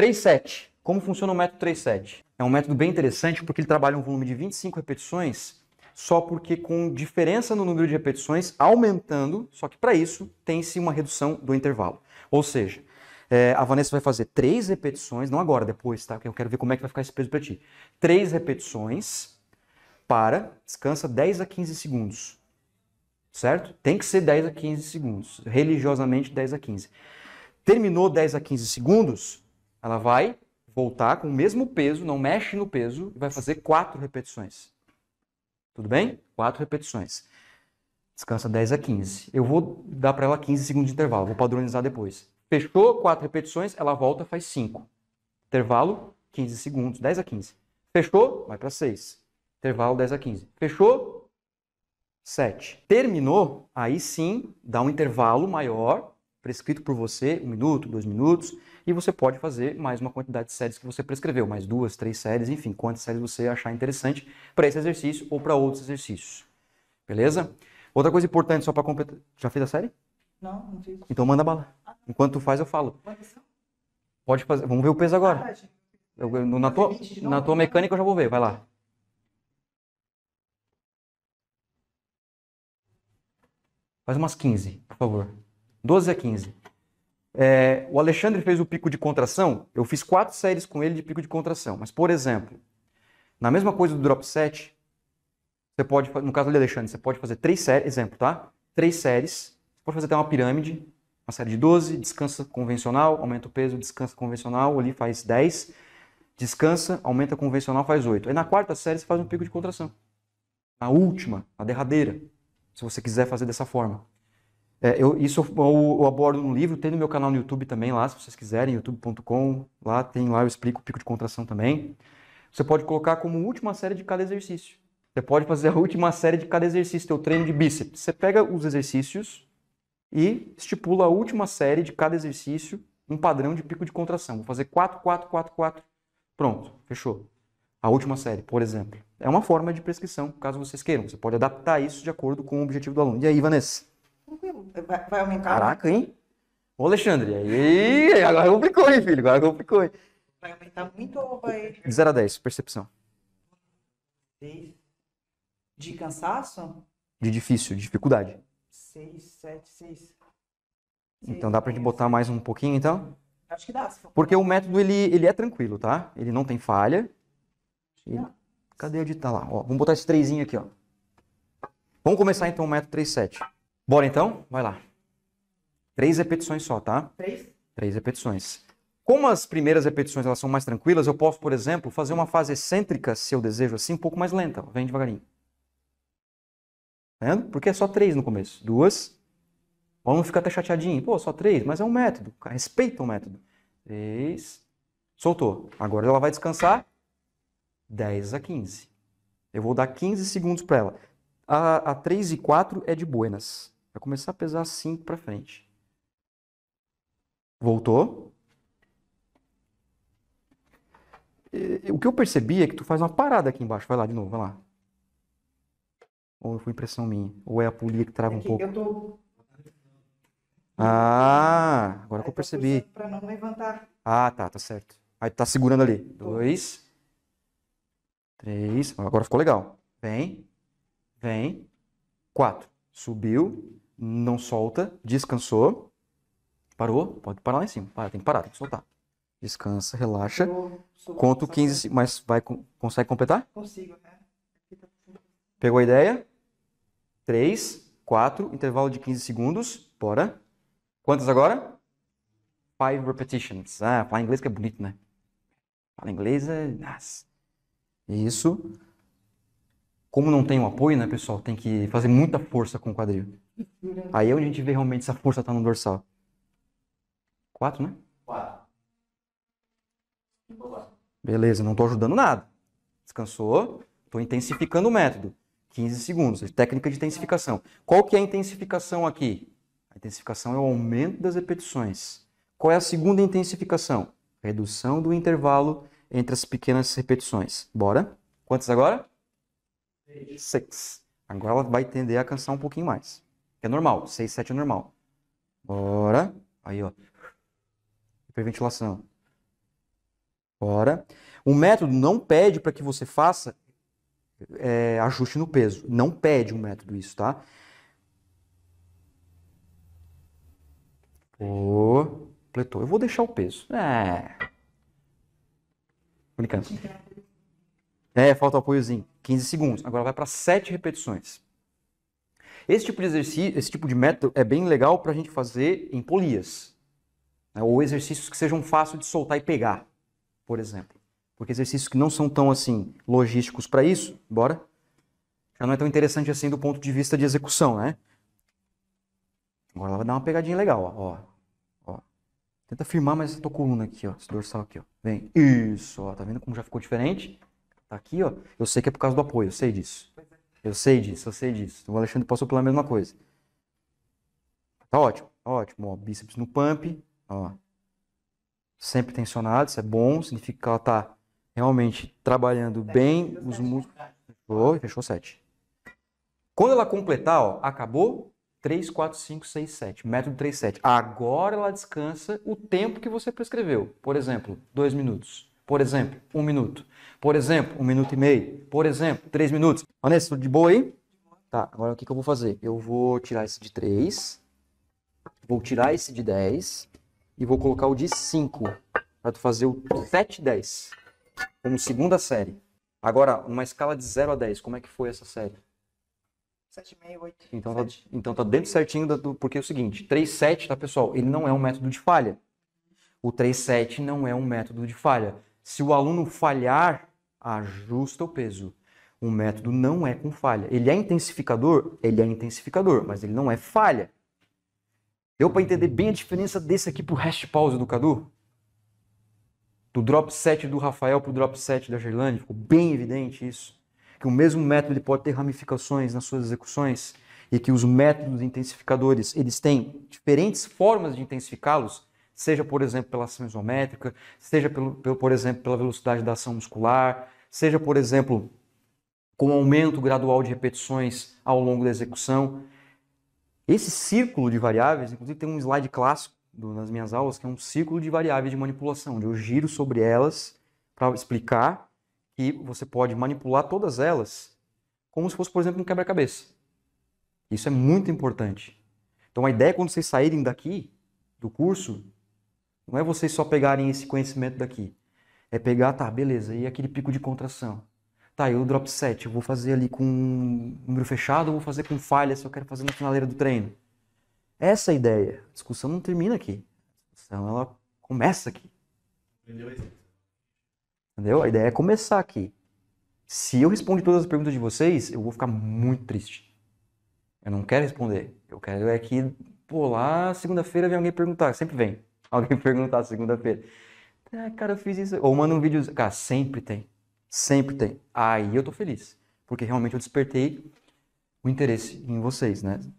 3-7. Como funciona o método 3-7? É um método bem interessante porque ele trabalha um volume de 25 repetições, só porque com diferença no número de repetições aumentando, só que para isso tem-se uma redução do intervalo. Ou seja, é, a Vanessa vai fazer 3 repetições, não agora, depois, tá? Eu quero ver como é que vai ficar esse peso para ti. 3 repetições, para, descansa 10 a 15 segundos. Certo? Tem que ser 10 a 15 segundos, religiosamente 10 a 15. Terminou 10 a 15 segundos, ela vai voltar com o mesmo peso, não mexe no peso, e vai fazer quatro repetições. Tudo bem? Quatro repetições. Descansa 10 a 15. Eu vou dar para ela 15 segundos de intervalo, vou padronizar depois. Fechou quatro repetições, ela volta, faz cinco. Intervalo, 15 segundos, 10 a 15. Fechou? Vai para 6. Intervalo 10 a 15. Fechou? 7. Terminou? Aí sim, dá um intervalo maior prescrito por você, um minuto, dois minutos, e você pode fazer mais uma quantidade de séries que você prescreveu, mais duas, três séries, enfim, quantas séries você achar interessante para esse exercício ou para outros exercícios. Beleza? Outra coisa importante, só para completar. Já fez a série? Não, não fiz. Então manda bala. Enquanto tu faz, eu falo. Pode fazer. Vamos ver o peso agora. Eu, na, tua, na tua né? mecânica eu já vou ver, vai lá. Faz umas 15, por favor. 12 a 15. É, o Alexandre fez o pico de contração, eu fiz quatro séries com ele de pico de contração. Mas, por exemplo, na mesma coisa do drop set, você pode, no caso do Alexandre, você pode fazer três séries, exemplo, tá? Três séries, você pode fazer até uma pirâmide, uma série de 12, descansa convencional, aumenta o peso, descansa convencional, ali faz 10, descansa, aumenta convencional, faz 8. Aí na quarta série você faz um pico de contração. Na última, na derradeira, se você quiser fazer dessa forma. É, eu, isso eu, eu, abordo no livro, tem no meu canal no YouTube também lá, se vocês quiserem, youtube.com, lá tem lá, eu explico o pico de contração também. Você pode colocar como última série de cada exercício. Você pode fazer a última série de cada exercício, teu treino de bíceps. Você pega os exercícios e estipula a última série de cada exercício um padrão de pico de contração. Vou fazer 4, 4, 4, 4. Pronto, fechou. A última série, por exemplo. É uma forma de prescrição, caso vocês queiram. Você pode adaptar isso de acordo com o objetivo do aluno. E aí, Vanessa? Vai, vai aumentar? Caraca, hein? Ô, Alexandre, aí agora complicou, hein, filho? Agora complicou, hein? Vai aumentar muito ou vai. De 0 a 10, percepção. De cansaço? De difícil, de dificuldade. 6, 7, 6. Então dá pra gente botar mais um pouquinho, então? Acho que dá. Porque o método, ele, ele é tranquilo, tá? Ele não tem falha. Ele... Cadê onde tá lá? Ó, vamos botar esse 3 aqui, ó. Vamos começar, então, o método 3, 7. Bora então? Vai lá. Três repetições só, tá? Três? Três repetições. Como as primeiras repetições elas são mais tranquilas, eu posso, por exemplo, fazer uma fase excêntrica, se eu desejo assim, um pouco mais lenta. Vem devagarinho. Tá vendo? Porque é só três no começo. Duas. Vamos não fica até chateadinho. Pô, só três, mas é um método. Respeita o método. Três. Soltou. Agora ela vai descansar. 10 a 15. Eu vou dar 15 segundos para ela. A, a 3 e 4 é de buenas. Vai começar a pesar 5 para frente. Voltou? E, o que eu percebi é que tu faz uma parada aqui embaixo. Vai lá de novo, vai lá. Ou foi impressão minha? Ou é a polia que trava é que um pouco? Eu tô... Ah, agora que eu tá percebi. Para não levantar. Ah, tá, tá certo. Aí tá segurando ali. Dois. Três. Agora ficou legal. Vem. Vem. Quatro. Subiu não solta, descansou, parou, pode parar lá em cima, para, tem que parar, tem que soltar. Descansa, relaxa, conta 15, mas vai, consegue completar? Consigo, cara. É. Tá Pegou a ideia? 3, 4, intervalo de 15 segundos, bora. Quantas agora? Five repetitions. Ah, falar inglês que é bonito, né? Fala inglês é... Isso como não tem o apoio, né, pessoal, tem que fazer muita força com o quadril. Aí é onde a gente vê realmente se a força está no dorsal. Quatro, né? Quatro. Beleza, não estou ajudando nada. Descansou. Estou intensificando o método. 15 segundos. Técnica de intensificação. Qual que é a intensificação aqui? A intensificação é o aumento das repetições. Qual é a segunda intensificação? Redução do intervalo entre as pequenas repetições. Bora? Quantas agora? 6. Agora ela vai tender a cansar um pouquinho mais. É normal, 6, 7 é normal. Bora. Aí, ó. Hiperventilação. Bora. O método não pede para que você faça é, ajuste no peso. Não pede o um método isso, tá? Completou. Eu vou deixar o peso. É. Brincando. É, falta o apoiozinho. 15 segundos. Agora vai para 7 repetições. Esse tipo de exercício, esse tipo de método é bem legal para a gente fazer em polias. Né? Ou exercícios que sejam fáceis de soltar e pegar, por exemplo. Porque exercícios que não são tão assim logísticos para isso, bora? Já não é tão interessante assim do ponto de vista de execução, né? Agora ela vai dar uma pegadinha legal, ó. ó. Tenta firmar mais essa tua coluna aqui, ó. Esse dorsal aqui, ó. Vem. Isso, ó. Tá vendo como já ficou diferente? Tá aqui, ó. Eu sei que é por causa do apoio, eu sei disso. Eu sei disso, eu sei disso. O Alexandre passou pela mesma coisa. Tá ótimo, tá ótimo. Ó, bíceps no pump, ó. Sempre tensionado, isso é bom, significa que ela tá realmente trabalhando bem os músculos. Fechou, fechou 7. Quando ela completar, ó, acabou, 3, 4, 5, 6, 7. Método 3, 7. Agora ela descansa o tempo que você prescreveu. Por exemplo, 2 minutos. Por exemplo, um minuto. Por exemplo, um minuto e meio. Por exemplo, três minutos. Vanessa, tudo de boa aí? Tá, agora o que, que eu vou fazer? Eu vou tirar esse de 3, vou tirar esse de 10 e vou colocar o de 5 para tu fazer o 7 10 como segunda série. Agora, numa escala de 0 a 10, como é que foi essa série? 7 7,5, 8. Então, 7. Tá, então tá dentro certinho, do, porque é o seguinte, 3 7, tá pessoal, ele não é um método de falha. O 3 7 não é um método de falha. Se o aluno falhar, ajusta o peso. Um método não é com falha. Ele é intensificador? Ele é intensificador, mas ele não é falha. Deu para entender bem a diferença desse aqui para o Rest pause do Cadu? Do drop set do Rafael para o drop set da Gerlane, ficou bem evidente isso. Que o mesmo método ele pode ter ramificações nas suas execuções e que os métodos intensificadores, eles têm diferentes formas de intensificá-los seja, por exemplo, pela ação isométrica, seja, pelo, pelo, por exemplo, pela velocidade da ação muscular, seja, por exemplo, com aumento gradual de repetições ao longo da execução. Esse círculo de variáveis, inclusive tem um slide clássico do, nas minhas aulas, que é um círculo de variáveis de manipulação, onde eu giro sobre elas para explicar que você pode manipular todas elas como se fosse, por exemplo, um quebra-cabeça. Isso é muito importante. Então a ideia é quando vocês saírem daqui do curso, não é vocês só pegarem esse conhecimento daqui. É pegar, tá, beleza, e aquele pico de contração. Tá, eu drop set, eu vou fazer ali com número fechado, vou fazer com falha se eu quero fazer na finaleira do treino. Essa é a ideia. A discussão não termina aqui. A discussão ela começa aqui. Entendeu? A ideia é começar aqui. Se eu responder todas as perguntas de vocês, eu vou ficar muito triste. Eu não quero responder. Eu quero é que, pô, lá segunda-feira vem alguém perguntar, sempre vem alguém perguntar segunda-feira. Ah, cara, eu fiz isso. Ou manda um vídeo. Cara, sempre tem. Sempre tem. Aí eu tô feliz. Porque realmente eu despertei o interesse em vocês, né?